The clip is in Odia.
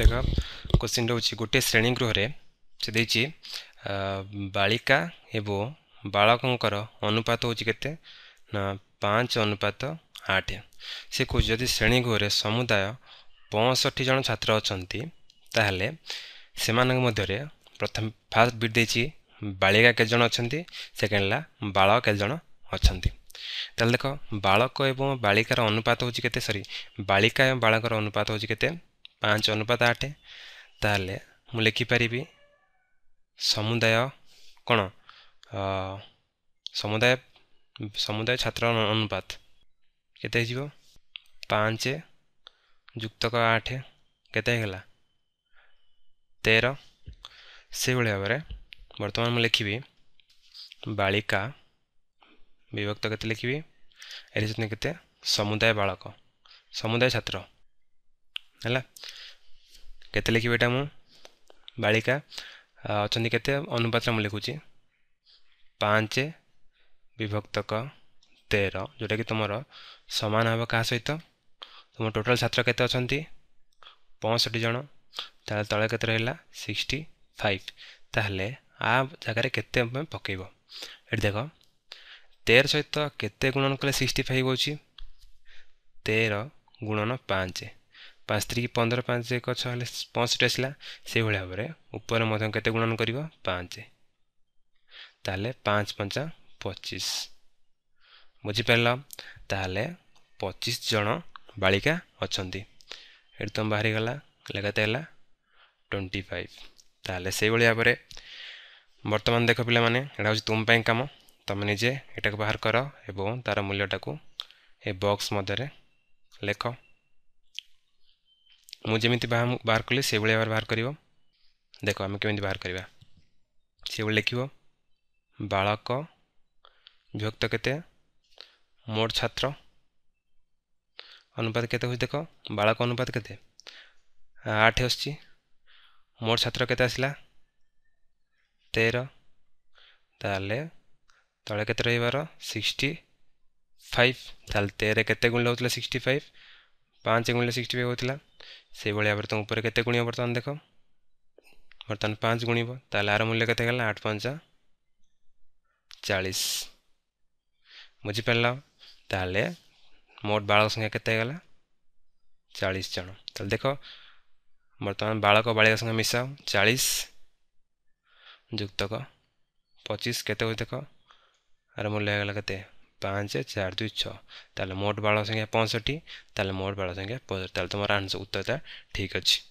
ଯେଉଁଟାକ କୋଶ୍ଚିନ୍ ରହୁଛି ଗୋଟିଏ ଶ୍ରେଣୀ ଗୃହରେ ସେ ଦେଇଛି ବାଳିକା ଏବଂ ବାଳକଙ୍କର ଅନୁପାତ ହେଉଛି କେତେ ନା ପାଞ୍ଚ ଅନୁପାତ ଆଠ ସେ କହୁଛି ଯଦି ଶ୍ରେଣୀ ଗୃହରେ ସମୁଦାୟ ପଞ୍ଚଷଠି ଜଣ ଛାତ୍ର ଅଛନ୍ତି ତାହେଲେ ସେମାନଙ୍କ ମଧ୍ୟରେ ପ୍ରଥମ ଫାର୍ଷ୍ଟ ବିଟ୍ ଦେଇଛି ବାଳିକା କେତେ ଜଣ ଅଛନ୍ତି ସେକେଣ୍ଡ ହେଲା ବାଳକ କେତେ ଜଣ ଅଛନ୍ତି ତାହେଲେ ଦେଖ ବାଳକ ଏବଂ ବାଳିକାର ଅନୁପାତ ହେଉଛି କେତେ ସରି ବାଳିକା ଏବଂ ବାଳକର ଅନୁପାତ ହେଉଛି କେତେ ପାଞ୍ଚ ଅନୁପାତ ଆଠ ତାହେଲେ ମୁଁ ଲେଖିପାରିବି ସମୁଦାୟ କ'ଣ ସମୁଦାୟ ସମୁଦାୟ ଛାତ୍ର ଅନୁପାତ କେତେ ହେଇଯିବ ପାଞ୍ଚ ଯୁକ୍ତକ ଆଠ କେତେ ହେଇଗଲା ତେର ସେଭଳି ଭାବରେ ବର୍ତ୍ତମାନ ମୁଁ ଲେଖିବି ବାଳିକା ବିଭକ୍ତ କେତେ ଲେଖିବି ଏଠି କେତେ ସମୁଦାୟ ବାଳକ ସମୁଦାୟ ଛାତ୍ର ହେଲା କେତେ ଲେଖିବି ଏଇଟା ମୁଁ ବାଳିକା ଅଛନ୍ତି କେତେ ଅନୁପାତରେ ମୁଁ ଲେଖୁଛି ପାଞ୍ଚ ବିଭକ୍ତକ ତେର ଯେଉଁଟାକି ତୁମର ସମାନ ହେବ କାହା ସହିତ ତୁମ ଟୋଟାଲ୍ ଛାତ୍ର କେତେ ଅଛନ୍ତି ପଞ୍ଚଷଠି ଜଣ ତା'ହେଲେ ତଳେ କେତେ ରହିଲା ସିକ୍ସଟି ଫାଇଭ ତାହେଲେ ଆ ଜାଗାରେ କେତେ ପକାଇବ ଏଠି ଦେଖ ତେର ସହିତ କେତେ ଗୁଣନ କଲେ ସିକ୍ସଟି ଫାଇଭ୍ ହେଉଛି ତେର ଗୁଣନ ପାଞ୍ଚେ ପାଞ୍ଚ ତିରିକି ପନ୍ଦର ପାଞ୍ଚ ଏକ ଛଅ ହେଲେ ପଞ୍ଚଷଠି ଆସିଲା ସେହିଭଳି ଭାବରେ ଉପରେ ମଧ୍ୟ କେତେ ଗୁଣନ କରିବ ପାଞ୍ଚ ତାହେଲେ ପାଞ୍ଚ ପଞ୍ଚା ପଚିଶ ବୁଝିପାରିଲ ତାହେଲେ ପଚିଶ ଜଣ ବାଳିକା ଅଛନ୍ତି ଏଠି ତୁମେ ବାହାରିଗଲା ହେଲେ କେତେ ହେଲା ଟ୍ୱେଣ୍ଟି ଫାଇଭ ତାହେଲେ ସେହିଭଳି ଭାବରେ ବର୍ତ୍ତମାନ ଦେଖ ପିଲାମାନେ ଏଇଟା ହେଉଛି ତୁମ ପାଇଁ କାମ ତୁମେ ନିଜେ ଏଇଟାକୁ ବାହାର କର ଏବଂ ତା'ର ମୂଲ୍ୟଟାକୁ ଏ ବକ୍ସ ମଧ୍ୟରେ ଲେଖ मुझे बाहर कले से बाहर बाहर कर देख आम कमी बाहर करवा लिख बालक विभक्त के मोट छात्र अनुपात के देख बालक अनुपात के आठ आस मोट छात्र के तेर ताल तले के रिक्सटी फाइव ताल तेरे के सिक्सटी फाइव ପାଞ୍ଚ ଗୁଣିଲେ ସିକ୍ସଟି ଫାଇଭ୍ ହେଉଥିଲା ସେଇଭଳି ଭାବରେ ତୁମ ଉପରେ କେତେ ଗୁଣିବ ବର୍ତ୍ତମାନ ଦେଖ ବର୍ତ୍ତମାନ ପାଞ୍ଚ ଗୁଣିବ ତାହେଲେ ଆର ମୂଲ୍ୟ କେତେ ହେଲା ଆଠ ପାଞ୍ଚ ଚାଳିଶ ବୁଝିପାରିଲ ତାହେଲେ ମୋଟ ବାଳକ ସଂଖ୍ୟା କେତେ ହେଇଗଲା ଚାଳିଶ ଜଣ ତାହେଲେ ଦେଖ ବର୍ତ୍ତମାନ ବାଳକ ବାଳିକା ସଂଖ୍ୟା ମିଶାଅ ଚାଳିଶ ଯୁକ୍ତକ ପଚିଶ କେତେ ହେଉଛି ଦେଖ ଆର ମୂଲ୍ୟ ହେଇଗଲା କେତେ ପାଞ୍ଚ ଚାରି ଦୁଇ ଛଅ ତାହେଲେ ମୋଟ ବାଳ ସଂଖ୍ୟା ପଞ୍ଚଷଠି ତାହେଲେ ମୋଟ ବାଳ ସଂଖ୍ୟା ପଞ୍ଚଷଠି ତାହେଲେ ତୁମର ଆନ୍ସର ଉତ୍ତରଟା ଠିକ୍ ଅଛି